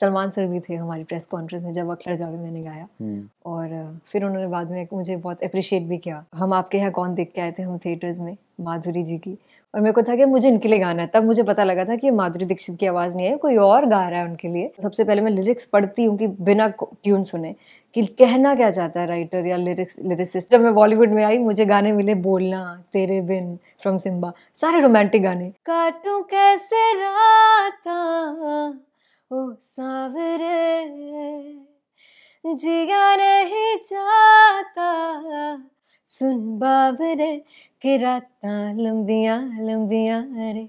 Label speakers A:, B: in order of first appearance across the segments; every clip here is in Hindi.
A: सलमान सर भी थे हमारी प्रेस कॉन्फ्रेंस में जब अखिल जावे मैंने गाया हम्म। और फिर उन्होंने बाद में मुझे बहुत अप्रिशिएट भी किया हम आपके यहाँ कौन देख के आए थे हम थिएटर्स में माधुरी जी की और मेरे को था कि मुझे इनके लिए गाना है तब मुझे पता लगा था कि माधुरी दीक्षित की आवाज़ नहीं है कोई और गा रहा है उनके लिए सबसे पहले मैं लिरिक्स पढ़ती हूँ कि बिना ट्यून सुने कि कहना क्या चाहता है राइटर या लिरिक्स लिरिक्स जब मैं बॉलीवुड में आई मुझे गाने मिले बोलना तेरे बिन फ्रॉम सिम्बा सारे रोमांटिक गाने काटू कैसे राता ओ सावरे जिया नहीं जाता सुन बावरे के रात लंबिया लंबिया रे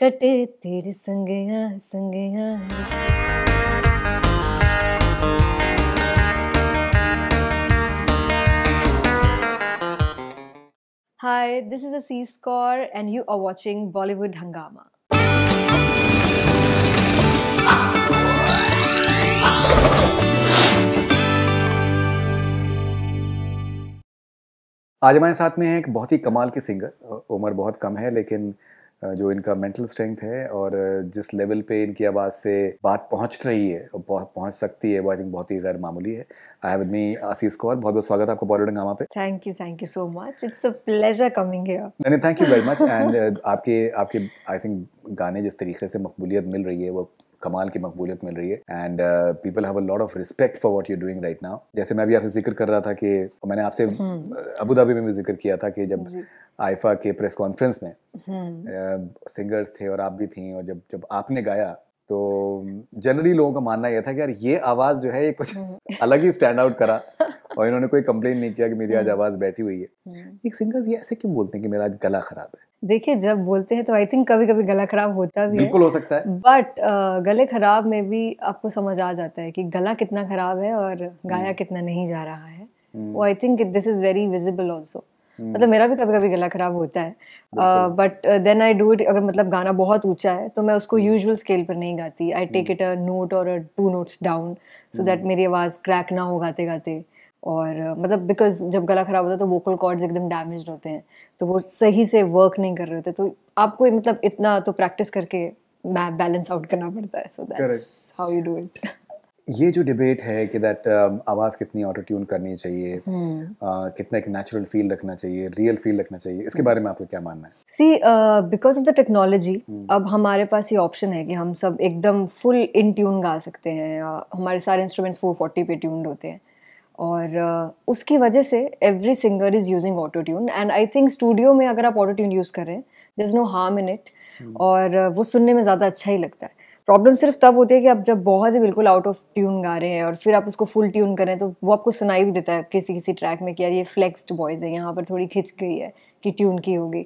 A: कटे तेरे संगया संगया Hi, this is Asis Kaur and you are watching Bollywood Hangama.
B: आज हमारे साथ में है एक बहुत ही कमाल के सिंगर उम्र बहुत कम है लेकिन जो इनका मेंटल स्ट्रेंथ है और जिस लेवल पे इनकी आवाज़ से बात पहुंच रही है पहुंच सकती है वो आई थिंक बहुत ही गैर मामूली है आई हैव मी आशीष कौर बहुत बहुत स्वागत आपको बॉलीवुड हंगामा पे
A: thank you thank you so much it's a pleasure coming here
B: नहीं thank you very much and आपके आपके आई थिंक गाने जिस तरीके से मकबूलियत मिल रही है वो कमाल की मकबूलियत मिल रही है and people have a lot of respect for what you doing right now जैसे मैं भी आपसे जिक्र कर रहा था कि मैंने आपसे हम्म। uh, अबू धाबी में भी जिक्र किया था कि जब आइफा के प्रेस कॉन्फ्रेंस में सिंगर्स हम्म। uh, थे और आप भी थी और जब जब आपने गाया तो जनरली लोगों का मानना यह था कि यार ये आवाज़ जो है ये कुछ हम्म। अलग ही स्टैंड आउट करा और इन्होंने कोई कंप्लेन नहीं किया कि मेरी आज हम्म। आवाज़ बैठी हुई है हम्म। एक सिंगर्स ये ऐसे क्यों बोलते हैं कि मेरा आज गला ख़राब है
A: देखिए जब बोलते हैं तो आई थिंक कभी कभी गला ख़राब होता भी बिल्कुल हो सकता है बट uh, गले ख़राब में भी आपको समझ आ जाता है कि गला कितना ख़राब है और गाया हम्म। कितना नहीं जा रहा है वो I think this is very visible also मतलब मेरा भी कभी कभी गला ख़राब होता है but then I do it अगर मतलब गाना बहुत ऊंचा है तो मैं उसको यूजुअल स्केल पर नहीं गाती I take it a note और two notes down so that मेरी आवाज़ क्रैक ना हो गाते गाते और मतलब बिकॉज जब गला ख़राब होता है तो वोकल कॉर्ड्स एकदम डैमेज होते हैं तो वो सही से वर्क नहीं कर रहे होते तो आपको मतलब इतना तो प्रैक्टिस करके बैलेंस आउट करना पड़ता है so that's how you do it
B: ये जो डिबेट है कि दैट uh, um, आवाज़ कितनी ऑटो ट्यून करनी चाहिए hmm. uh, कितना एक नेचुरल फील रखना चाहिए रियल फील रखना चाहिए इसके hmm. बारे में आपको क्या मानना है
A: see because of the technology अब हमारे पास ये ऑप्शन है कि हम सब एकदम फुल इन ट्यून गा सकते हैं हमारे सारे इंस्ट्रूमेंट्स 440 पे ट्यून्ड होते हैं और उसकी वजह से every singer is using auto tune and I think studio में अगर आप ऑटो ट्यून यूज़ करें there is no harm in it और वो सुनने में ज़्यादा अच्छा ही लगता है प्रॉब्लम सिर्फ तब होती है कि आप जब बहुत ही बिल्कुल आउट ऑफ ट्यून गा रहे हैं और फिर आप उसको फुल ट्यून करें तो वो आपको सुनाई भी देता है किसी किसी ट्रैक में कि यार ये फ्लेक्स्ड बॉयज़ है यहाँ पर थोड़ी खिंच गई है की ट्यून की होगी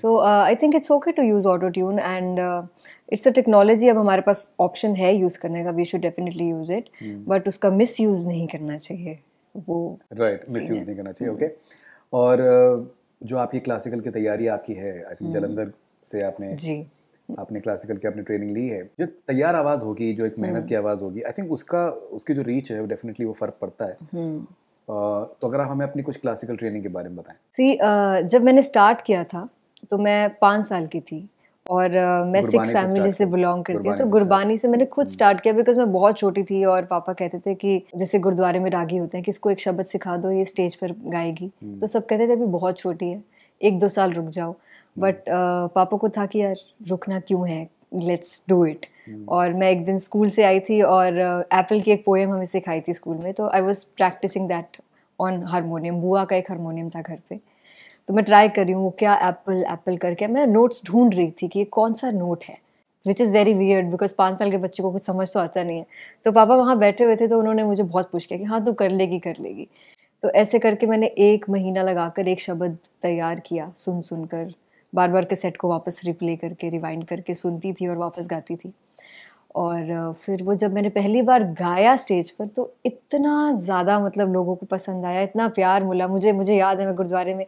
A: so I think it's okay to use auto tune and it's a technology अब हमारे पास ऑप्शन है यूज़ करने का we should definitely use it but उसका मिस यूज़ नहीं करना चाहिए वो
B: राइट मिस यूज़ नहीं करना चाहिए ओके hmm. okay. और uh, जो आपकी क्लासिकल की तैयारी आपकी है आई थिंक hmm. जलंधर से आपने जी आपने क्लासिकल की आपने ट्रेनिंग ली है जो तैयार आवाज़ होगी जो एक मेहनत hmm. की आवाज़ होगी आई थिंक उसका उसकी जो रीच है वो डेफिनेटली वो फ़र्क पड़ता है तो अगर आप हमें अपनी कुछ क्लासिकल ट्रेनिंग के बारे में बताएं
A: सी uh, जब मैंने स्टार्ट किया था तो मैं पाँच साल की थी और uh, मैं सिख फैमिली से बिलोंग करती हूँ तो गुरबानी से मैंने खुद स्टार्ट किया बिकॉज हम्म। मैं बहुत छोटी थी और पापा कहते थे कि जैसे गुरुद्वारे में रागी होते हैं कि इसको एक शब्द सिखा दो ये स्टेज पर गाएगी हम्म। तो सब कहते थे अभी बहुत छोटी है एक दो साल रुक जाओ बट हम्म। पापा को था कि यार रुकना क्यों है लेट्स डू इट और मैं एक दिन स्कूल से आई थी और एप्पल uh, की एक पोएम हमें सिखाई थी स्कूल में तो I was practicing that on harmonium बुआ का एक हारमोनियम था घर पे तो मैं ट्राई कर रही हूँ क्या एप्पल एप्पल करके मैं नोट्स ढूंढ रही थी कि ये कौन सा नोट है which is very weird because पाँच साल के बच्चे को कुछ समझ तो आता नहीं है तो पापा वहाँ बैठे हुए थे तो उन्होंने मुझे बहुत पूछ किया कि हाँ तू कर लेगी कर लेगी तो ऐसे करके मैंने एक महीना लगाकर एक शब्द तैयार किया सुन सुन कर बार बार के सेट को वापस रिप्ले करके रिवाइंड करके सुनती थी और वापस गाती थी और फिर वो जब मैंने पहली बार गाया स्टेज पर तो इतना ज़्यादा मतलब लोगों को पसंद आया इतना प्यार मिला मुझे मुझे याद है मैं गुरुद्वारे में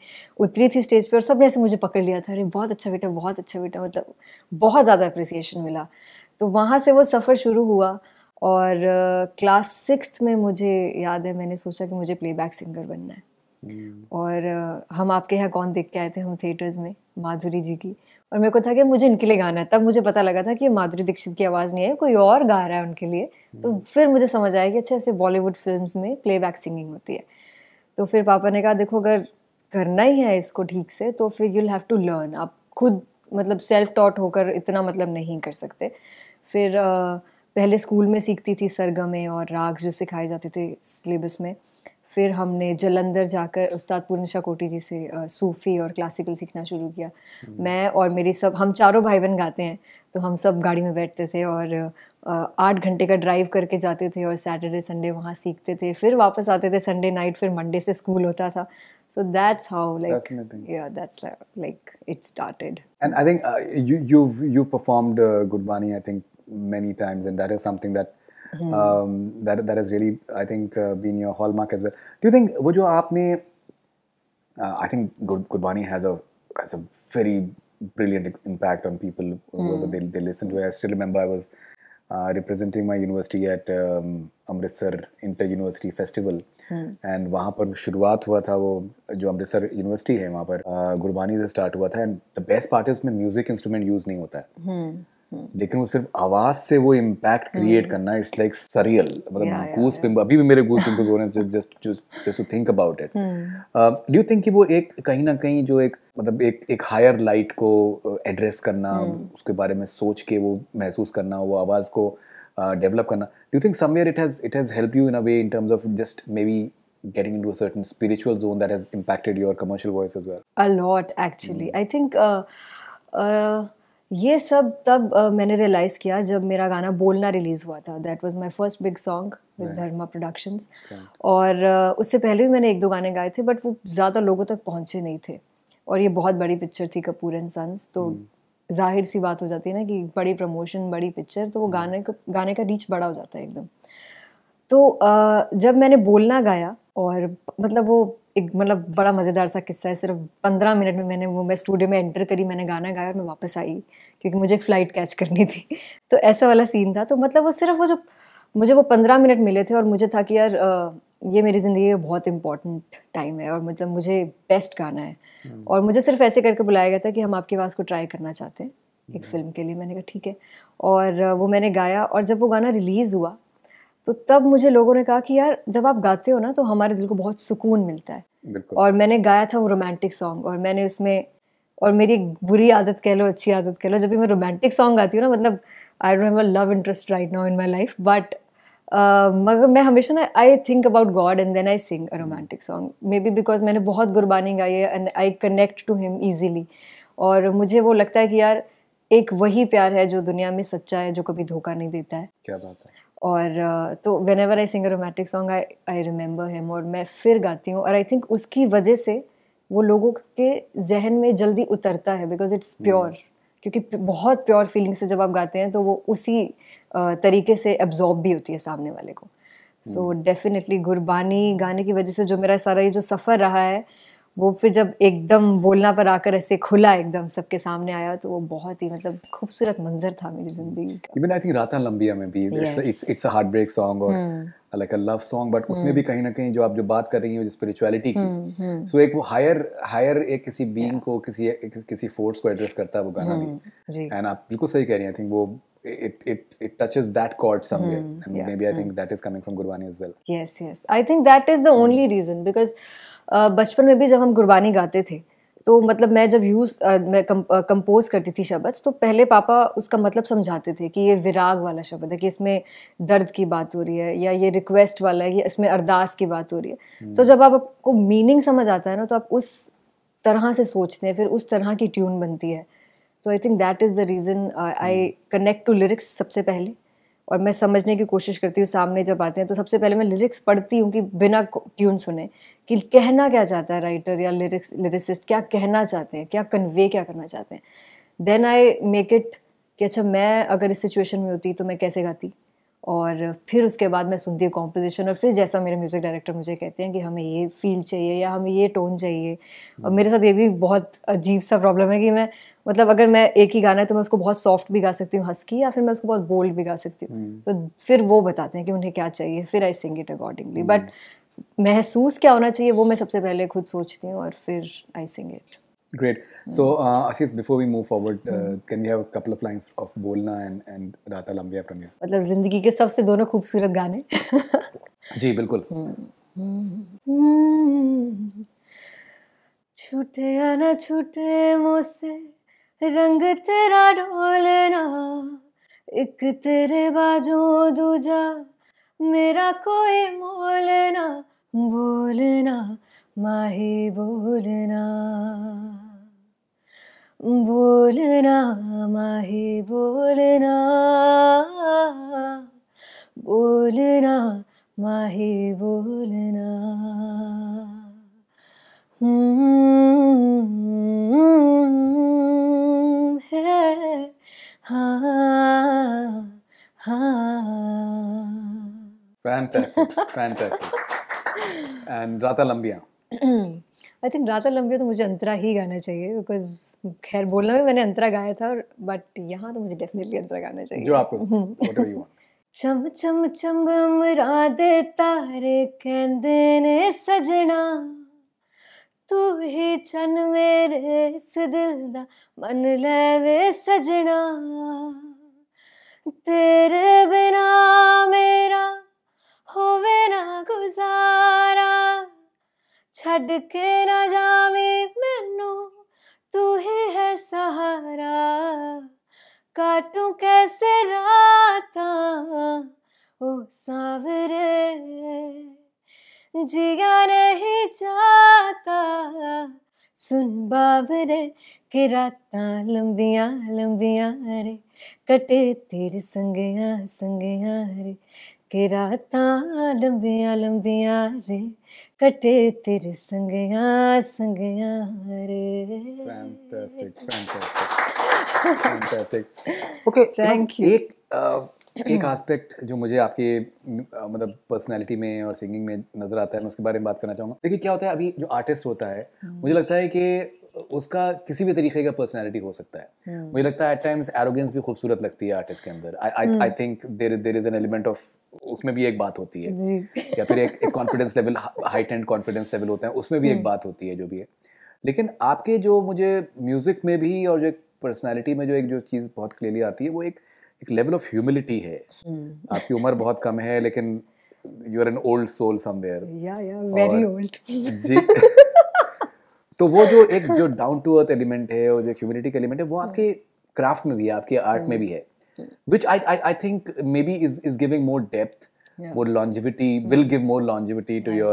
A: उतरी थी स्टेज पर और सब ने ऐसे मुझे पकड़ लिया था अरे बहुत अच्छा बेटा बहुत अच्छा बेटा मतलब बहुत ज़्यादा अप्रिसिएशन मिला तो वहाँ से वो सफ़र शुरू हुआ और क्लास सिक्स में मुझे याद है मैंने सोचा कि मुझे प्लेबैक सिंगर बनना है Hmm. और हम आपके यहाँ कौन देख के आए थे हम थिएटर्स में माधुरी जी की और मेरे को था कि मुझे इनके लिए गाना है तब मुझे पता लगा था कि माधुरी दीक्षित की आवाज़ नहीं है कोई और गा रहा है उनके लिए तो hmm. फिर मुझे समझ आया कि अच्छा ऐसे बॉलीवुड फिल्म में प्लेबैक सिंगिंग होती है तो फिर पापा ने कहा देखो अगर करना ही है इसको ठीक से तो फिर यूल हैव टू लर्न आप खुद मतलब सेल्फ टॉट होकर इतना मतलब नहीं कर सकते फिर पहले स्कूल में सीखती थी सरगमें और राग जो सिखाए जाते थे सिलेबस में फिर हमने जलंधर जाकर उस्ताद पूर्ण कोटी जी से सूफ़ी और क्लासिकल सीखना शुरू किया हम्म। मैं और मेरी सब हम चारों भाई बहन गाते हैं तो हम सब गाड़ी में बैठते थे और आठ घंटे का ड्राइव करके जाते थे और सैटरडे संडे वहाँ सीखते थे फिर वापस आते थे संडे नाइट फिर मंडे से स्कूल होता था so that's how like that's yeah that's like, like it started
B: and i think uh, you you've you performed uh, gurwani i think many times and that is something that hmm. um, that that has really I think uh, been your hallmark as well. Do you think वो जो आपने uh, I think Gurbani has a has a very brilliant impact on people hmm. whoever they, they listen to. I still remember I was uh, representing my university at um, Amritsar Inter University Festival and वहाँ पर शुरुआत हुआ था वो जो अमृतसर यूनिवर्सिटी है वहाँ पर गुरबानी से स्टार्ट हुआ था एंड द बेस्ट पार्ट है उसमें म्यूजिक इंस्ट्रूमेंट यूज़ नहीं होता है लेकिन वो सिर्फ आवाज से वो इम्पैक्ट क्रिएट hmm. करना इट्स लाइक सरियल मतलब गूस पिम्प अभी भी मेरे गूस पिम्पल्स हो रहे हैं just just to think about it do you think कि वो एक कहीं ना कहीं जो एक मतलब एक एक हायर लाइट को एड्रेस uh, करना hmm. उसके बारे में सोच के वो महसूस करना वो आवाज़ को डेवलप uh, करना do think somewhere it has it has help you in a way in terms of just maybe getting into a certain spiritual zone that has impacted your commercial voice as well
A: a lot actually mm. i think uh, uh, ये सब तब uh, मैंने रियलाइज़ किया जब मेरा गाना बोलना रिलीज़ हुआ था that was my first big song with Dharma productions और uh, उससे पहले भी मैंने एक दो गाने गाए थे बट वो ज़्यादा लोगों तक पहुँचे नहीं थे और ये बहुत बड़ी पिक्चर थी कपूर एंड सन्स तो hmm. जाहिर सी बात हो जाती है ना कि बड़ी प्रमोशन बड़ी पिक्चर तो वो hmm. गाने को गाने का रीच बड़ा हो जाता है एकदम तो uh, जब मैंने बोलना गाया और मतलब वो एक मतलब बड़ा मज़ेदार सा किस्सा है सिर्फ पंद्रह मिनट में मैंने वो मैं स्टूडियो में एंटर करी मैंने गाना गाया और मैं वापस आई क्योंकि मुझे एक फ़्लाइट कैच करनी थी तो ऐसा वाला सीन था तो मतलब वो सिर्फ वो जो मुझे वो पंद्रह मिनट मिले थे और मुझे था कि यार ये मेरी ज़िंदगी का बहुत इंपॉर्टेंट टाइम है और मतलब मुझे बेस्ट गाना है हम्म। और मुझे सिर्फ ऐसे करके बुलाया गया था कि हम आपकी आवाज़ को ट्राई करना चाहते हैं एक फिल्म हम्म। के लिए मैंने कहा ठीक है और वो मैंने गाया और जब वो गाना रिलीज़ हुआ तो तब मुझे लोगों ने कहा कि यार जब आप गाते हो ना तो हमारे दिल को बहुत सुकून मिलता है और मैंने गाया था वो रोमांटिक सॉन्ग और मैंने उसमें और मेरी बुरी आदत कह लो अच्छी आदत कह लो जब भी मैं रोमांटिक सॉन्ग गाती हूँ ना मतलब I don't have a love interest right now in my life but मगर मैं हमेशा ना I think about God and then I sing a romantic song maybe because मैंने बहुत गुरबानी गाई है and I connect to him easily और मुझे वो लगता है कि यार एक वही प्यार है जो दुनिया में सच्चा है जो कभी धोखा नहीं देता है क्या बात है और तो whenever I sing romantic song I I remember him और मैं फिर गाती हूँ और आई थिंक उसकी वजह से वो लोगों के जहन में जल्दी उतरता है बिकॉज इट्स प्योर क्योंकि बहुत प्योर फीलिंग से जब आप गाते हैं तो वो उसी तरीके से एब्जॉर्ब भी होती है सामने वाले को सो डेफिनेटली hmm. गुरबानी गाने की वजह से जो मेरा सारा ये जो सफ़र रहा है वो फिर जब एकदम बोलना पर आकर ऐसे खुला एकदम सबके सामने आया तो वो बहुत ही मतलब खूबसूरत मंजर था मेरी जिंदगी
B: इवन आई थिंक रातन लंबिया में भी it's it's a heartbreak song और like a love song but उसमें हम्म। भी कहीं ना कहीं जो आप जो बात कर रही हो स्पिरिचुअलिटी की सो हम्म, हम्म। एक वो हायर हायर एक किसी बीइंग को किसी किसी फोर्स को एड्रेस करता है वो गाना भी एंड आप बिल्कुल सही कह रही हैं आई थिंक वो it it it touches that chord somewhere hmm, and yeah, maybe i hmm. think that is coming from gurbani as well
A: yes yes i think that is the hmm. only reason because बचपन में भी जब हम गुरबानी गाते थे तो मतलब मैं जब यूज़ मैं कंपोज करती थी शब्द तो पहले पापा उसका मतलब समझाते थे कि ये विराग वाला शब्द है कि इसमें दर्द की बात हो रही है या ये रिक्वेस्ट वाला है या इसमें अरदास की बात हो रही है तो हम्म। जब आपको मीनिंग समझ आता है ना तो आप उस तरह से सोचते हैं फिर उस तरह की ट्यून बनती है तो I think that is the reason I connect to lyrics सबसे पहले और मैं समझने की कोशिश करती हूँ सामने जब आते हैं तो सबसे पहले मैं लिरिक्स पढ़ती हूँ कि बिना ट्यून सुने कि कहना क्या चाहता है राइटर या लिरिक्स लिरिसिस्ट क्या कहना चाहते हैं क्या कन्वे क्या करना चाहते हैं देन आई मेक इट कि अच्छा मैं अगर इस सिचुएशन में होती तो मैं कैसे गाती और फिर उसके बाद मैं सुनती हूँ कॉम्पोजिशन और फिर जैसा मेरे म्यूज़िक डायरेक्टर मुझे कहते हैं कि हमें ये फील चाहिए या हमें ये टोन चाहिए और मेरे साथ ये भी बहुत अजीब सा प्रॉब्लम है कि मैं मतलब अगर मैं एक ही गाना है तो मैं उसको बहुत सॉफ्ट भी गा सकती हूँ हस्की या फिर मैं उसको बहुत बोल्ड भी गा सकती हूँ हम्म। तो फिर वो बताते हैं कि उन्हें क्या चाहिए फिर I sing it accordingly but महसूस क्या होना चाहिए वो मैं सबसे पहले खुद सोचती हूँ और फिर I sing it
B: Great. Hmm. so, uh, Asis, before we move forward, uh, hmm. can we have a couple of lines of Bolna and and Rata Lambia from you?
A: मतलब जिंदगी के सबसे दोनों खूबसूरत गाने. जी बिल्कुल. छूटे या ना छूटे मुझसे रंग तेरा ढोलना एक तेरे बाजू दूजा मेरा कोई मोलना बोलना माही बोलना बोलना माही बोलना बोलना माही बोलना लंबिया आई थिंक लंबिया तो मुझे अंतरा ही गाना चाहिए बिकॉज खैर बोलना भी मैंने अंतरा गाया था बट यहाँ तो मुझे डेफिनेटली अंतरा गाना चाहिए जो आपको हम्म। चम चम चम अमरा दे तारे कहते ने सजना तू ही चन मेरे इस दिल दा मन ले सजना तेरे बिना मेरा होवे ना गुजारा छड के ना जावे मैनू तू ही है सहारा काटू कैसे राता ओ सावरे जिया नहीं जाता सुन बावरे के रात लंबिया लंबिया रे कटे तेरे संगिया संगिया रे के रात लंबिया लंबिया रे कटे तेरे संगिया संगिया रे
B: fantastic fantastic fantastic
A: okay thank you एक
B: uh, एक आस्पेक्ट जो मुझे आपके मतलब पर्सनालिटी में और सिंगिंग में नज़र आता है मैं उसके बारे में बात करना चाहूँगा देखिए क्या होता है अभी जो आर्टिस्ट होता है हम्म। मुझे लगता है कि उसका किसी भी तरीके का पर्सनैलिटी हो सकता है हम्म। मुझे लगता है एट टाइम्स एरोगेंस भी खूबसूरत लगती है आर्टिस्ट के अंदर I think there there is an element of उसमें भी एक बात होती है या फिर एक confidence level high and confidence level होता है उसमें भी एक हम्म। बात होती है जो भी है लेकिन आपके जो मुझे म्यूज़िक में भी और जो एक पर्सनैलिटी में जो एक जो चीज़ बहुत क्लियरली आती है वो एक एक लेवल ऑफ ह्यूमिलिटी है
A: आपकी
B: उम्र बहुत कम है लेकिन you are an old soul somewhere
A: या या वेरी ओल्ड जी
B: तो वो जो एक जो डाउन टू अर्थ एलिमेंट है और जो ह्यूमिलिटी का एलिमेंट है वो आपके क्राफ्ट में भी है आपके आर्ट में भी है which I I, I think maybe is is giving more depth, yeah. more longevity mm. will give more longevity to your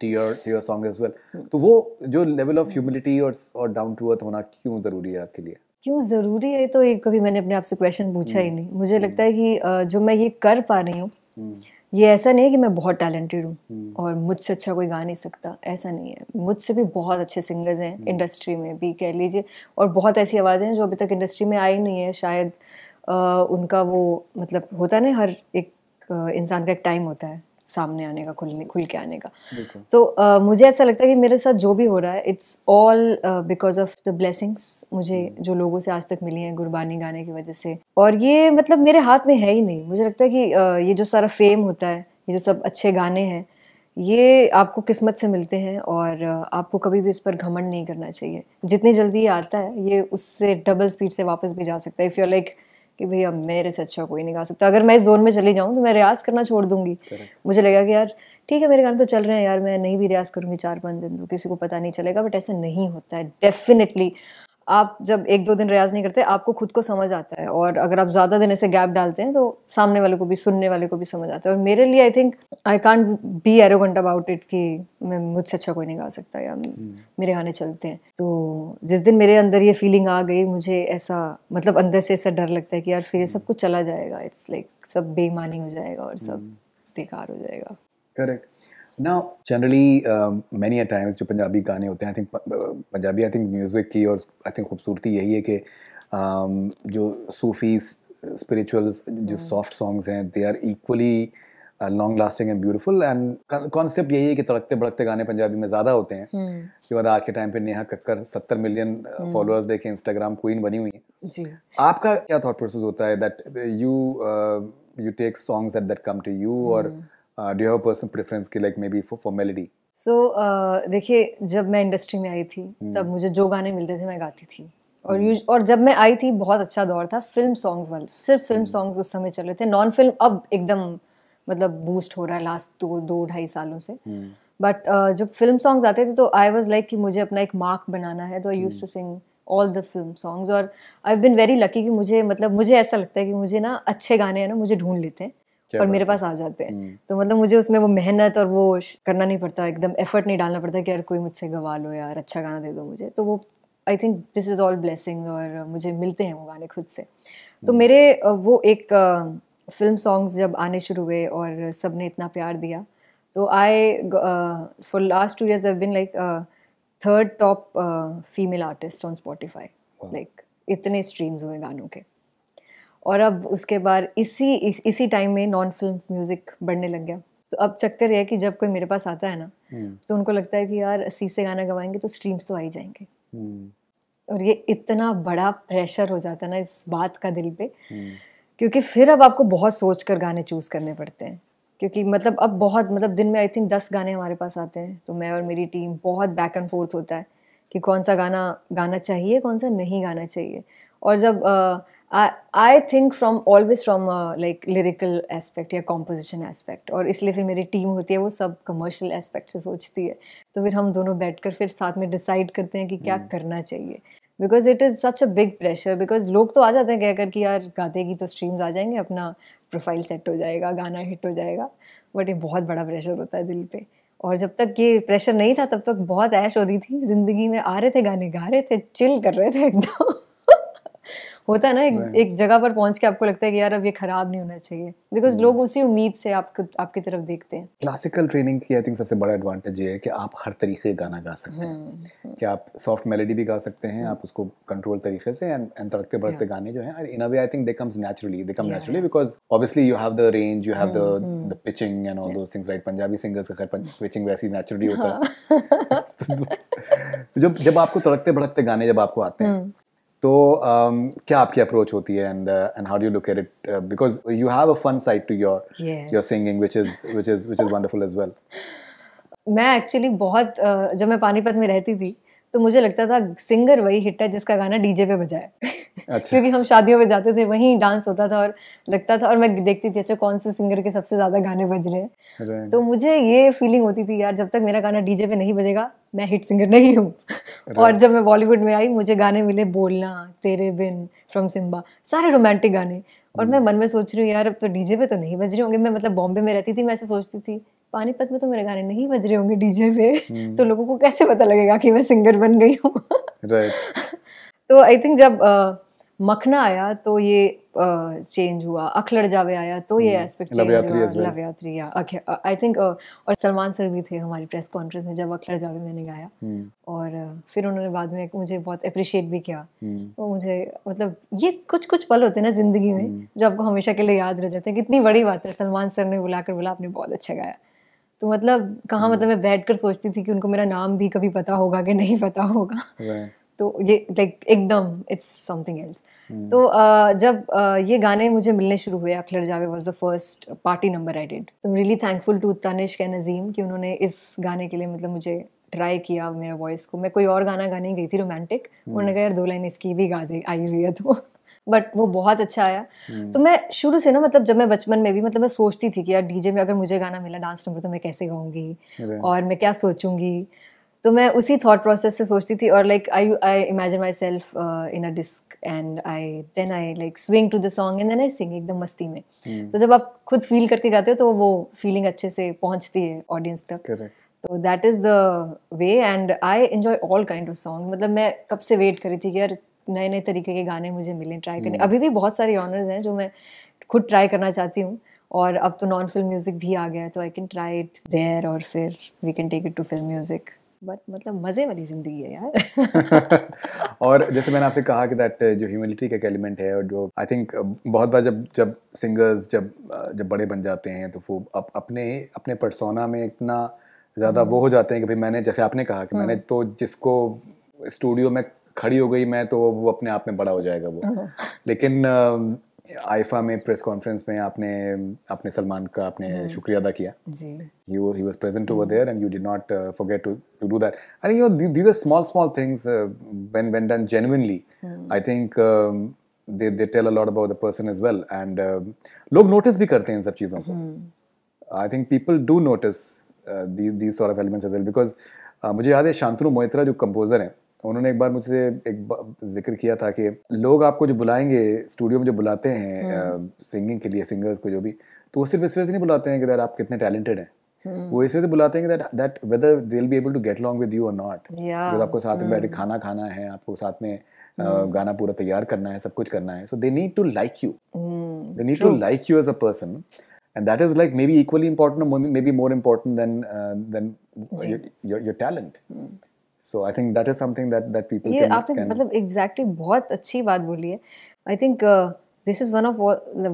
B: to your to your song as well. तो वो जो level of humility और और down to earth होना क्यों जरूरी है आपके लिए?
A: क्यों ज़रूरी है तो ये कभी मैंने अपने आप से क्वेश्चन पूछा ही हम्म, नहीं मुझे हम्म। लगता है कि जो मैं ये कर पा रही हूँ हम्म। ये ऐसा नहीं है कि मैं बहुत टैलेंटेड हूँ और मुझसे अच्छा कोई गा नहीं सकता ऐसा नहीं है मुझसे भी बहुत अच्छे सिंगर्स हैं इंडस्ट्री में भी कह लीजिए और बहुत ऐसी आवाज़ें हैं जो अभी तक इंडस्ट्री में आई नहीं है शायद आ, उनका वो मतलब होता है ना हर एक इंसान का एक टाइम होता है सामने आने का खुलने खुल के आने का तो uh, मुझे ऐसा लगता है कि मेरे साथ जो भी हो रहा है it's all because of the blessings मुझे हम्म। जो लोगों से आज तक मिली हैं गुरबानी गाने की वजह से और ये मतलब मेरे हाथ में है ही नहीं मुझे लगता है कि uh, ये जो सारा फेम होता है ये जो सब अच्छे गाने हैं ये आपको किस्मत से मिलते हैं और आपको कभी भी इस पर घमंड नहीं करना चाहिए जितनी जल्दी ये आता है ये उससे डबल स्पीड से वापस भी जा सकता है इफ़ यू लाइक कि भाई अब मेरे से अच्छा कोई नहीं गा सकता अगर मैं इस जोन में चली जाऊँ तो मैं रियाज़ करना छोड़ दूंगी मुझे लगा कि यार ठीक है मेरे गाने तो चल रहे हैं यार मैं नहीं भी रियाज़ करूँगी चार पाँच दिन तो किसी को पता नहीं चलेगा बट ऐसा नहीं होता है डेफिनेटली आप जब एक दो दिन रियाज नहीं करते आपको खुद को समझ आता है और अगर आप ज़्यादा दिन ऐसे गैप डालते हैं तो सामने वाले को भी सुनने वाले को भी समझ आता है और मेरे लिए I think I can't be arrogant about it कि मैं मुझसे अच्छा कोई नहीं गा सकता या hmm. मेरे गाने चलते हैं तो जिस दिन मेरे अंदर ये फीलिंग आ गई मुझे ऐसा मतलब अंदर से ऐसा डर लगता है कि यार फिर hmm. सब कुछ चला जाएगा इट्स लाइक सब बेईमानी हो जाएगा और सब hmm. बेकार हो जाएगा
B: correct now generally many times जो पंजाबी गाने होते हैं I think Punjabi I think music की और आई थिंक खूबसूरती यही है कि um, जो सूफी स्परिचुअल्स जो सॉफ्ट hmm. सॉन्ग्स हैं they are equally long lasting and beautiful and concept यही है कि तड़कते भड़कते गाने पंजाबी में ज़्यादा होते हैं hmm. उसके बाद आज के टाइम पे नेहा कक्कर सत्तर मिलियन फॉलोअर्स देखे इंस्टाग्राम क्वीन बनी हुई है जी आपका क्या थॉट प्रोसेस होता है that you you take songs that that come to you और hmm. Do have personal preference की like maybe for formality
A: so देखिए जब मैं इंडस्ट्री में आई थी hmm. तब मुझे जो गाने मिलते थे मैं गाती थी और यूज hmm. और जब मैं आई थी बहुत अच्छा दौर था फिल्म सॉन्ग्स वाले सिर्फ फिल्म सॉन्ग्स hmm. उस समय चल रहे थे नॉन फिल्म अब एकदम मतलब बूस्ट हो रहा है लास्ट दो दो ढाई सालों से बट hmm. uh, जब फिल्म सॉन्ग्स आते थे तो आई वॉज लाइक कि मुझे अपना एक मार्क बनाना है तो I used to sing all the film songs और आई बिन वेरी लकी कि मुझे मतलब मुझे ऐसा लगता है कि मुझे ना अच्छे गाने हैं ना मुझे ढूंढ लेते हैं और मेरे पास आ जाते हैं हम्म। तो मतलब मुझे उसमें वो मेहनत और वो करना नहीं पड़ता एकदम एफर्ट नहीं डालना पड़ता कि यार कोई मुझसे गवा लो यार अच्छा गाना दे दो मुझे तो वो I think this is all blessing और मुझे मिलते हैं वो गाने खुद से तो हम्म। मेरे वो एक फिल्म सॉन्ग्स जब आने शुरू हुए और सब ने इतना प्यार दिया तो I for last two years been like third top female artist on Spotify like इतने स्ट्रीम्स हुए गानों के और अब उसके बाद इसी इस, इसी टाइम में नॉन फिल्म म्यूज़िक बढ़ने लग गया तो अब चक्कर यह है कि जब कोई मेरे पास आता है ना हम्म। तो उनको लगता है कि यार सी से गाना गवाएंगे तो स्ट्रीम्स तो आ ही जाएंगे हम्म। और ये इतना बड़ा प्रेशर हो जाता है ना इस बात का दिल पे हम्म। क्योंकि फिर अब आपको बहुत सोच कर गाने चूज़ करने पड़ते हैं क्योंकि मतलब अब बहुत मतलब दिन में आई थिंक दस गाने हमारे पास आते हैं तो मैं और मेरी टीम बहुत बैक एंड फोर्थ होता है कि कौन सा गाना गाना चाहिए कौन सा नहीं गाना चाहिए और जब I I think from always from like lyrical aspect या कॉम्पोजिशन एस्पेक्ट और इसलिए फिर मेरी टीम होती है वो सब कमर्शियल एस्पेक्ट से सोचती है तो फिर हम दोनों बैठ कर फिर साथ में डिसाइड करते हैं कि क्या hmm. करना चाहिए because it is such a big pressure because लोग तो आ जाते हैं कहकर कि यार गातेगी तो स्ट्रीम्स आ जाएंगे अपना प्रोफाइल सेट हो जाएगा गाना हिट हो जाएगा बट ये बहुत बड़ा प्रेशर होता है दिल पे और जब तक ये प्रेशर नहीं था तब तक बहुत ऐश हो रही थी ज़िंदगी में आ रहे थे गाने गा रहे थे चिल कर रहे थे एकदम होता है ना एक, right. एक जगह पर पहुंच के आपको लगता है कि यार अब ये खराब नहीं होना चाहिए बिकॉज hmm. हम्म। लोग उसी उम्मीद से आपको आपकी तरफ देखते हैं
B: क्लासिकल ट्रेनिंग की आई थिंक सबसे बड़ा एडवांटेज ये है कि आप हर तरीके गाना गा सकते
A: हैं hmm.
B: कि आप सॉफ्ट मेलोडी भी गा सकते हैं hmm. आप उसको कंट्रोल तरीके से एंड एंड तड़कते गाने जो इन I think they comes naturally they come naturally because obviously you have the range you have the the pitching and all those things right Punjabi singers का पिचिंग वैसी नेचुरली होता
A: है हाँ।
B: तो जब जब आपको तड़कते भड़कते गाने जब आपको आते हैं तो um, क्या आपकी अप्रोच होती है and and how do look at it because you have a fun side to your your singing which is which is which is wonderful as well
A: मैं एक्चुअली बहुत uh, जब मैं पानीपत में रहती थी तो मुझे लगता था सिंगर वही हिट है जिसका गाना डीजे पे बजाए अच्छा। क्योंकि हम शादियों में जाते थे वहीं डांस होता था और लगता था और मैं देखती थी अच्छा कौन से सिंगर के सबसे ज़्यादा गाने बज रहे हैं तो मुझे ये फीलिंग होती थी यार जब तक मेरा गाना डीजे पे नहीं बजेगा मैं हिट सिंगर नहीं हूँ और जब मैं बॉलीवुड में आई मुझे गाने मिले बोलना तेरे बिन फ्रॉम सिम्बा सारे रोमांटिक गाने और मैं हम्म। मन में सोच रही हूँ यार अब तो डीजे पे तो नहीं बज रहे होंगे मैं मतलब बॉम्बे में रहती थी मैं ऐसे सोचती थी पानीपत में तो मेरे गाने नहीं बज रहे होंगे डीजे पे हम्म। तो लोगों को कैसे पता लगेगा कि मैं सिंगर बन गई हूँ तो आई थिंक जब मखना आया तो ये चेंज हुआ अखलड़ जावे आया तो ये एस्पेक्ट हम्म। चेंज हुआ लव यात्री आई थिंक और सलमान सर भी थे हमारी प्रेस कॉन्फ्रेंस में जब अखलड़ जावे मैंने गाया हम्म। और फिर उन्होंने बाद में मुझे बहुत अप्रिशिएट भी किया हम्म। वो मुझे मतलब ये कुछ कुछ पल होते हैं ना ज़िंदगी में जो आपको हमेशा के लिए याद रह जाते हैं कितनी बड़ी बात है सलमान सर ने बुलाकर बोला आपने बहुत अच्छा गाया तो मतलब कहाँ मतलब मैं बैठ कर सोचती थी कि उनको मेरा नाम भी कभी पता होगा कि नहीं पता होगा तो ये लाइक एकदम इट्स समथिंग एल्स तो uh, जब uh, ये गाने मुझे मिलने शुरू हुए Akh Lad Jaave was the first party number I did तो रियली थैंकफुल टू तनिश के नज़ीम कि उन्होंने इस गाने के लिए मतलब मुझे ट्राई किया मेरा वॉइस को मैं कोई और गाना गाने गई थी रोमांटिक hmm. उन्होंने कहा यार दो लाइन इसकी भी गा दे आई हुई है तो बट वो बहुत अच्छा आया hmm. तो मैं शुरू से ना मतलब जब मैं बचपन में भी मतलब मैं सोचती थी कि यार डीजे में अगर मुझे गाना मिला डांस नंबर तो मैं कैसे गाऊंगी और मैं क्या सोचूंगी तो मैं उसी थॉट प्रोसेस से सोचती थी और like I I imagine myself in a disc and I then I like swing to the song and then I sing एकदम मस्ती में
B: hmm. तो जब
A: आप खुद फील करके गाते हो तो वो फीलिंग अच्छे से पहुंचती है ऑडियंस तक तो that is the way and I enjoy all kind of song मतलब मैं कब से वेट करी थी कि यार नए नए तरीके के गाने मुझे मिले ट्राई करने hmm. अभी भी बहुत सारे ऑनर्स हैं जो मैं खुद ट्राई करना चाहती हूँ और अब तो नॉन फिल्म म्यूज़िक भी आ गया है तो I can try it there और फिर we can take it to film music but मतलब मज़े वाली ज़िंदगी है यार
B: और जैसे मैंने आपसे कहा कि दैट uh, जो ह्यूमिलिटी का एक एलिमेंट है और जो आई थिंक uh, बहुत बार जब जब सिंगर्स जब uh, जब बड़े बन जाते हैं तो वो अप, अपने अपने परसोना में इतना ज़्यादा वो हम्म। हो जाते हैं कि भाई मैंने जैसे आपने कहा कि मैंने हम्म। तो जिसको स्टूडियो में खड़ी हो गई मैं तो वो अपने आप में बड़ा हो जाएगा वो लेकिन आईफा में प्रेस कॉन्फ्रेंस में आपने अपने सलमान का आपने हम्म। शुक्रिया अदा किया ji he was present over there and you did not forget to to do that I think you know these are small small things when when done genuinely I think they they tell a lot about the person as well and लोग नोटिस भी करते हैं इन सब चीज़ों को I think people do notice these sort of elements as well because मुझे याद है शांतनु मोहित्रा जो कंपोजर हैं उन्होंने एक बार मुझसे एक जिक्र किया था कि लोग आपको जो बुलाएंगे स्टूडियो में जो बुलाते हैं सिंगिंग हम्म। के लिए सिंगर्स को जो भी तो वो सिर्फ इस वजह से नहीं बुलाते हैं कि आप कितने टैलेंटेड हैं हम्म। वो इस वजह से बुलाते हैं that that whether they will be able to get long with you और नॉट आपको साथ में बैठ हम्म। खाना खाना है आपको साथ में गाना पूरा तैयार करना है सब कुछ करना है so they need to like you
A: they need to
B: like you as a person and that is like maybe equally or maybe more than then then your your, so I think that is something that that people ये आपने मतलब
A: एग्जैक्टली exactly बहुत अच्छी बात बोली है I think this is one of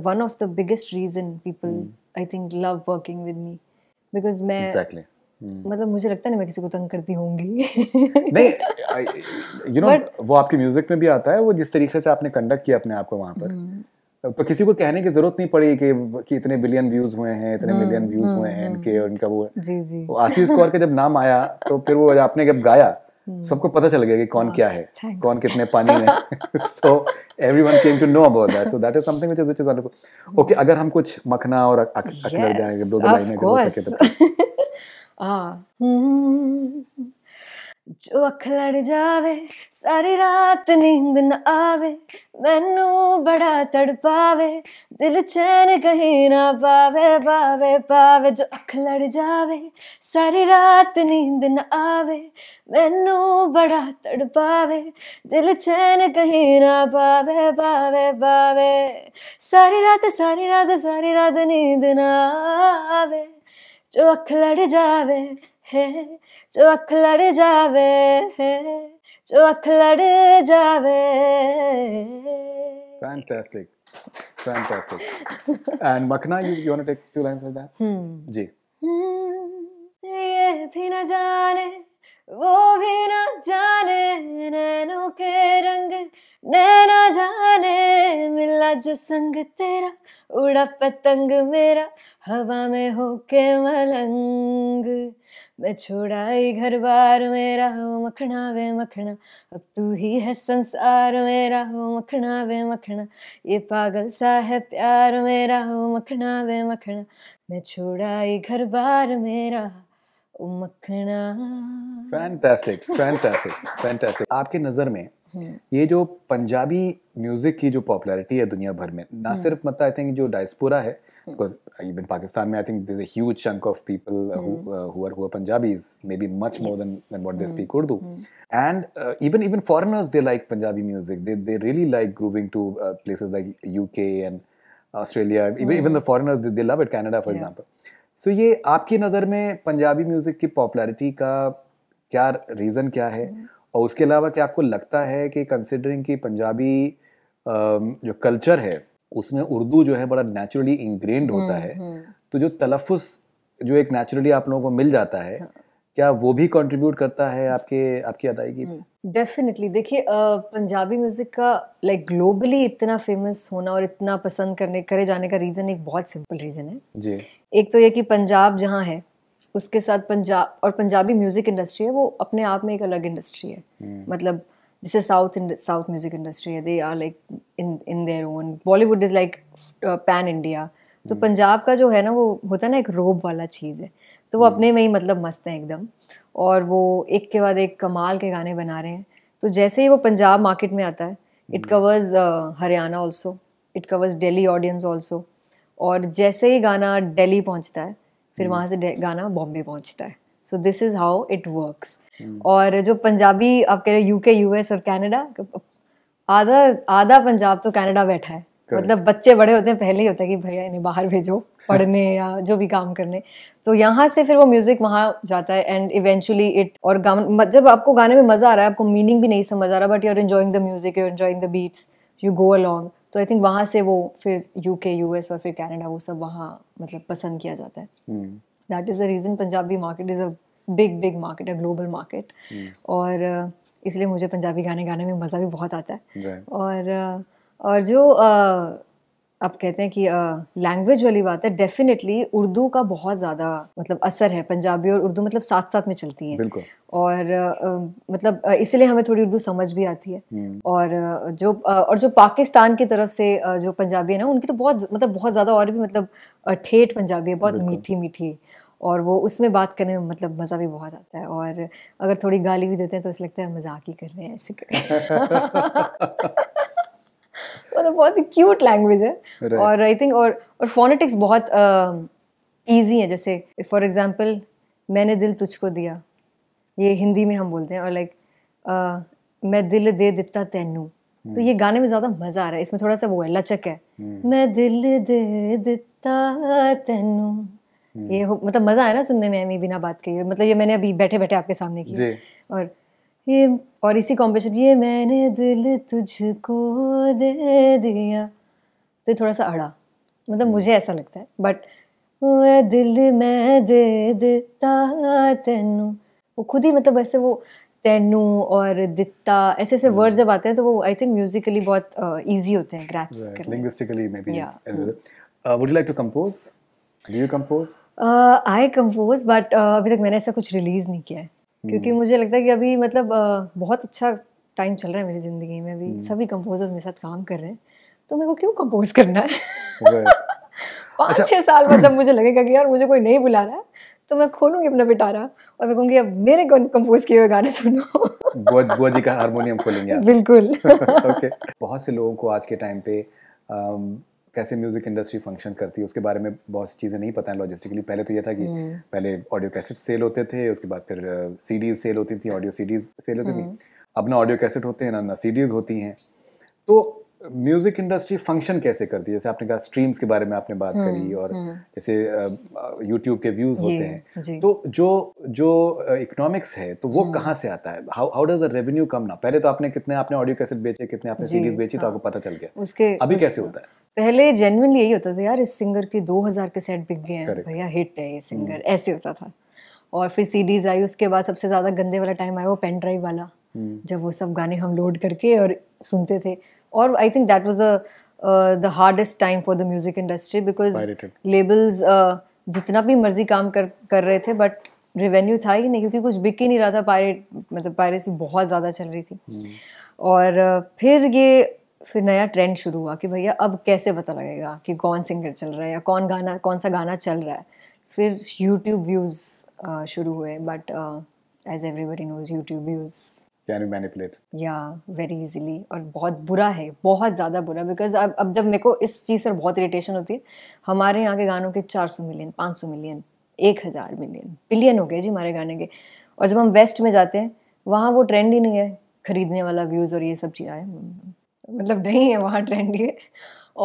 A: one of the biggest reason people I think love working with me because मैं एग्जैक्टली exactly. Hmm. मतलब मुझे लगता नहीं मैं किसी को तंग करती होंगी
B: नहीं यू नो you know, वो आपके म्यूजिक में भी आता है वो जिस तरीके से आपने कंडक्ट किया अपने आप को वहाँ पर hmm. तो किसी को कहने की जरूरत नहीं पड़ी कि कि इतने बिलियन व्यूज हुए हैं इतने मिलियन हम्म, व्यूज हम्म, हुए हैं हम्म। इनके और इनका वो
A: जी जी तो आशीष कौर का
B: जब नाम आया तो फिर वो आपने जब गाया सबको पता चल गया कि कौन हाँ, क्या है कौन कितने पानी में so every one came to know about that so that is something which is which is wonderful okay अगर हम कुछ मखना और अखलर जाएंगे दो दो लाइनें हो सके तो
A: हाँ hmm. চোখ লড় জাਵੇ সার রাত نیند না আਵੇ মেনু বড়া তড়পাবে দিল চেন গহে না পাবে পাবে পাবে চোখ লড় জাਵੇ সার রাত نیند না আਵੇ মেনু বড়া তড়পাবে দিল চেন গহে না পাবে পাবে পাবে সার রাত সার রাত সার রাত نیند না আਵੇ চোখ লড় জাਵੇ হে जो अखलर जावे जो Akh Lad Jaave
B: fantastic fantastic and Makhna you you want to take two lines of that ji hmm.
A: ये भी न जाने वो भी न जाने नैनों के रंग नैना जाने मिला जो संग तेरा उड़ा पतंग मेरा हवा में होके मलंग मैं छोड़ाई घर बार मेरा हो मखना वे मखना अब तू ही है संसार मेरा हो मखना वे मखना ये पागल सा है प्यार मेरा हो मखना वे मखना मैं छोड़ाई घर बार मेरा मखना
B: फैंटास्टिक फैंटास्टिक फैंटास्टिक आपके नज़र में ये जो पंजाबी म्यूज़िक की जो पॉपुलैरिटी है दुनिया भर में ना सिर्फ मतलब आई थिंक जो डायस्पोरा है because even Pakistan, I think there's a huge chunk of people uh, who, uh, who are who are Punjabis, maybe much more yes. than, than what they speak Urdu. Mm. And uh, even even foreigners, they like Punjabi music. They they really like grooving to places like UK and Australia. Even mm. even the foreigners, they, they love it. Canada, for yeah. example. So ये आपकी नज़र में पंजाबी म्यूज़िक की पॉपुलैरिटी का क्या रीज़न क्या है हम्म। और उसके अलावा क्या आपको लगता है कि कंसिडरिंग कि पंजाबी जो कल्चर है उसमें उर्दू जो है बड़ा नेचुरली इंग्रेंड होता हम्म, है हम्म। तो जो तलफ़ जो एक नेचुरली आप लोगों को मिल जाता है हाँ। क्या वो भी कंट्रीब्यूट करता है आपके आपकी अदायगी में
A: डेफिनेटली देखिए पंजाबी म्यूज़िक का लाइक like, ग्लोबली इतना फेमस होना और इतना पसंद करने करे जाने का रीज़न एक बहुत सिंपल रीज़न है जी एक तो ये कि पंजाब जहाँ है उसके साथ पंजाब और पंजाबी म्यूज़िक इंडस्ट्री है वो अपने आप में एक अलग इंडस्ट्री है hmm. मतलब जैसे साउथ साउथ म्यूज़िक इंडस्ट्री है they are like in in their own Bollywood is like pan India तो हम्म। पंजाब का जो है ना वो होता है ना एक रोब वाला चीज़ है तो वो hmm. अपने में ही मतलब मस्त है एकदम और वो एक के बाद एक कमाल के गाने बना रहे हैं तो जैसे ही वो पंजाब मार्केट में आता है it covers Haryana also it covers Delhi audience also और जैसे ही गाना दिल्ली पहुंचता है फिर हम्म। वहाँ से गाना बॉम्बे पहुंचता है so this is how it works और जो पंजाबी आप कह रहे यू के यू एस और कैनेडा आधा आधा पंजाब तो कैनेडा बैठा है Correct. मतलब बच्चे बड़े होते हैं पहले ही होता है कि भैया इन्हें बाहर भेजो पढ़ने या जो भी काम करने तो यहाँ से फिर वो म्यूज़िक वहाँ जाता है एंड इवेंचुअली इट और जब आपको गाने में मज़ा आ रहा है आपको मीनिंग भी नहीं समझ आ रहा but you are enjoying the music you enjoying the beats you go along तो आई थिंक वहाँ से वो फिर यू के यू एस और फिर कैनेडा वो सब वहाँ मतलब पसंद किया जाता है that is a reason Punjabi market is a big big market a global market और uh, इसलिए मुझे पंजाबी गाने गाने में मज़ा भी बहुत आता है right. और uh, और जो uh, आप कहते हैं कि लैंग्वेज वाली बात है डेफिनेटली उर्दू का बहुत ज़्यादा मतलब असर है पंजाबी और उर्दू मतलब साथ साथ में चलती हैं और आ, मतलब इसलिए हमें थोड़ी उर्दू समझ भी आती है हम्म। और जो और जो पाकिस्तान की तरफ से जो पंजाबी है ना उनकी तो बहुत मतलब बहुत ज़्यादा और भी मतलब ठेठ पंजाबी है बहुत मीठी मीठी और वो उसमें बात करने में मतलब मज़ा भी बहुत आता है और अगर थोड़ी गाली भी देते हैं तो ऐसा लगता है मजाक ही कर रहे हैं ऐसे मतलब बहुत ही क्यूट लैंग्वेज है और आई थिंक और और फोनेटिक्स बहुत ईजी um, है जैसे फॉर एग्जाम्पल मैंने दिल तुझको दिया ये हिंदी में हम बोलते हैं और लाइक uh, मैं दिल दे दिता तैनू तो ये hmm. गाने में ज़्यादा मज़ा आ रहा है इसमें थोड़ा सा वो है लचक है hmm. मैं दिल दे दिता तैनू hmm. ये मतलब मज़ा आया ना सुनने में बिना बात के मतलब ये मैंने अभी बैठे बैठे आपके सामने की और ये और इसी कॉम्बिनेशन ये मैंने दिल तुझको दे दिया तो थोड़ा सा अड़ा मतलब मुझे हम्म। ऐसा लगता है बट वो दिल मैं दे देता तेनु वो खुद ही मतलब ऐसे वो तेनु और दिता ऐसे ऐसे वर्ड हम्म। जब आते हैं तो वो आई थिंक म्यूजिकली बहुत इजी होते हैं ग्रैप्स करने
B: linguistically maybe would you like to compose do you compose
A: I compose but अभी तक मैंने ऐसा कुछ रिलीज नहीं किया है क्योंकि हम्म। मुझे लगता है कि अभी मतलब बहुत अच्छा टाइम चल रहा है मेरी ज़िंदगी में अभी हम्म। सभी कंपोजर्स मेरे साथ काम कर रहे हैं तो मेरे को क्यों कंपोज करना है पाँच अच्छा, छः साल बाद जब मुझे लगेगा कि यार मुझे कोई नहीं बुला रहा है तो मैं खोलूंगी अपना पिटारा और मैं कहूँगी अब मेरे कंपोज किए हुए गाने सुनो
B: बुआ बुआ जी का हारमोनियम खोलेंगे
A: बिल्कुल ओके
B: बहुत से लोगों को आज के टाइम पे कैसे म्यूज़िक इंडस्ट्री फंक्शन करती है उसके बारे में बहुत सी चीज़ें नहीं पता है लॉजिस्टिकली पहले तो ये था कि हम्म। पहले ऑडियो कैसेट सेल होते थे उसके बाद फिर सीडीज सेल होती थी ऑडियो सीडीज सेल होती थी हम्म। अब ना ऑडियो कैसेट होते हैं ना ना सीडीज होती हैं तो म्यूजिक इंडस्ट्री फंक्शन कैसे करती है जैसे आपने कहा स्ट्रीम्स के बारे में आपने बात करी हम्म, और हम्म। जैसे यूट्यूब के व्यूज होते हैं तो जो जो इकोनॉमिक्स है तो वो हम्म। कहाँ से आता है how how does revenue come ना पहले तो आपने कितने आपने ऑडियो कैसेट बेचे कितने आपने सीरीज बेची तो हाँ। आपको पता चल गया
A: उसके अभी कैसे होता है पहले जेनविनली यही होता था यार इस सिंगर के 2000 के सेट बिक गए हैं भैया हिट है ये सिंगर ऐसे होता था और फिर सीडीज आई उसके बाद सबसे ज़्यादा गंदे वाला टाइम आया वो पेन ड्राइव वाला जब वो सब गाने हम लोड करके और सुनते थे or I think that was the uh, the hardest time for the music industry because Pirated. labels uh, जितना भी मर्जी काम कर कर रहे थे बट रेवेन्यू था ही नहीं क्योंकि कुछ बिक ही नहीं रहा था पायरेट मतलब पायरेसी बहुत ज़्यादा चल रही थी hmm. और uh, फिर ये फिर नया ट्रेंड शुरू हुआ कि भैया अब कैसे पता लगेगा कि कौन सिंगर चल रहा है या कौन गाना कौन सा गाना चल रहा है फिर यूट्यूब व्यूज़ uh, शुरू हुए but as everybody knows YouTube views
B: can you manipulate
A: या वेरी इजीली और बहुत बुरा है बहुत ज़्यादा बुरा बिकॉज अब अब जब मेरे को इस चीज़ पर बहुत इरिटेशन होती है हमारे यहाँ के गानों के 400 मिलियन 500 मिलियन 1000 मिलियन बिलियन हो गए जी हमारे गाने के और जब हम वेस्ट में जाते हैं वहाँ वो ट्रेंड ही नहीं है खरीदने वाला व्यूज़ और ये सब चीज़ आए मतलब नहीं है वहाँ ट्रेंड ये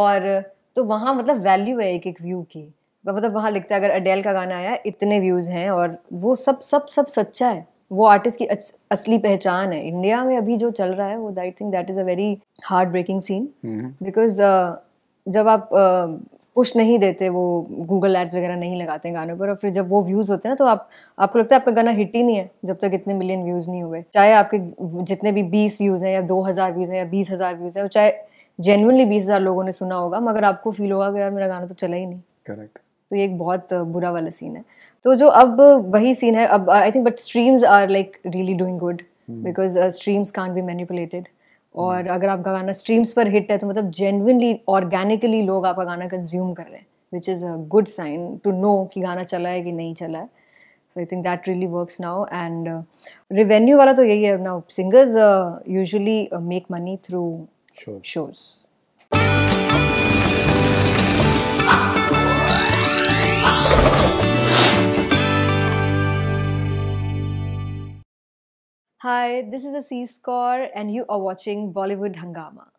A: और तो वहाँ मतलब वैल्यू है एक एक व्यू की मतलब वहाँ लिखते हैं अगर अडेल का गाना आया इतने व्यूज़ हैं और वो सब सब सब सच्चा है वो आर्टिस्ट की असली पहचान है इंडिया में अभी जो चल रहा है वो I think that is a very hard breaking scene because जब आप पुश uh, नहीं देते वो गूगल एड्स वगैरह नहीं लगाते हैं गानों पर और फिर जब वो व्यूज़ होते हैं ना तो आप आपको लगता है आपका गाना हिट ही नहीं है जब तक इतने मिलियन व्यूज़ नहीं हुए चाहे आपके जितने भी बीस व्यूज़ हैं या दो हज़ार व्यूज़ हैं या बीस हज़ार व्यूज़ हैं चाहे जेनुअनली बीस हज़ार लोगों ने सुना होगा मगर आपको फील होगा कि यार मेरा गाना तो चला ही नहीं करेक्ट तो ये एक बहुत बुरा वाला सीन है तो जो अब वही सीन है अब I think but streams are like really doing good because streams can be manipulated और अगर आपका गाना स्ट्रीम्स पर हिट है तो मतलब जेनविनली ऑर्गेनिकली लोग आपका गाना कंज्यूम कर रहे हैं which is a good sign to know कि गाना चला है कि नहीं चला है so I think that really works now and revenue वाला तो यही है now singers usually make money through shows Hi, this is Asis Kaur and you are watching Bollywood Hangama.